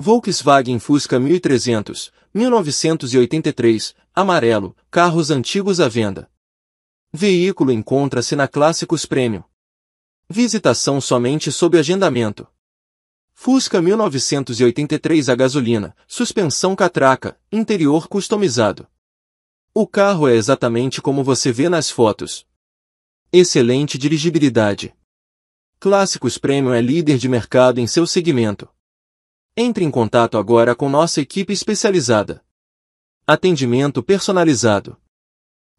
Volkswagen Fusca 1300, 1983, amarelo, carros antigos à venda. Veículo encontra-se na Clássicos Premium. Visitação somente sob agendamento. Fusca 1983 a gasolina, suspensão catraca, interior customizado. O carro é exatamente como você vê nas fotos. Excelente dirigibilidade. Clássicos Premium é líder de mercado em seu segmento. Entre em contato agora com nossa equipe especializada. Atendimento personalizado.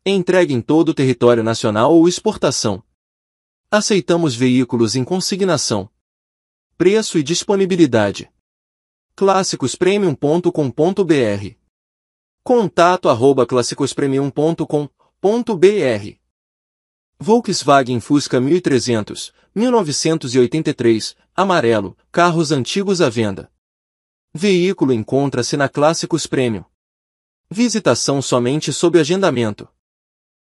Entregue em todo o território nacional ou exportação. Aceitamos veículos em consignação. Preço e disponibilidade. clássicospremium.com.br Contato arroba clássicospremium.com.br Volkswagen Fusca 1300, 1983, amarelo, carros antigos à venda. Veículo encontra-se na Clássicos Premium. Visitação somente sob agendamento.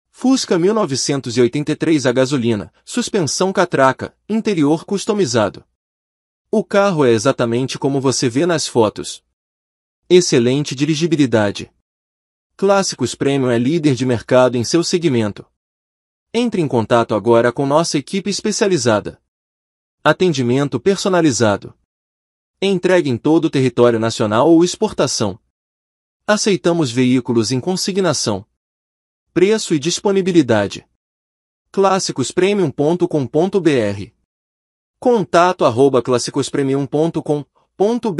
Fusca 1983 a gasolina, suspensão catraca, interior customizado. O carro é exatamente como você vê nas fotos. Excelente dirigibilidade. Clássicos Premium é líder de mercado em seu segmento. Entre em contato agora com nossa equipe especializada. Atendimento personalizado. Entrega é entregue em todo o território nacional ou exportação. Aceitamos veículos em consignação. Preço e disponibilidade. clássicospremium.com.br Contato arroba clássicospremium.com.br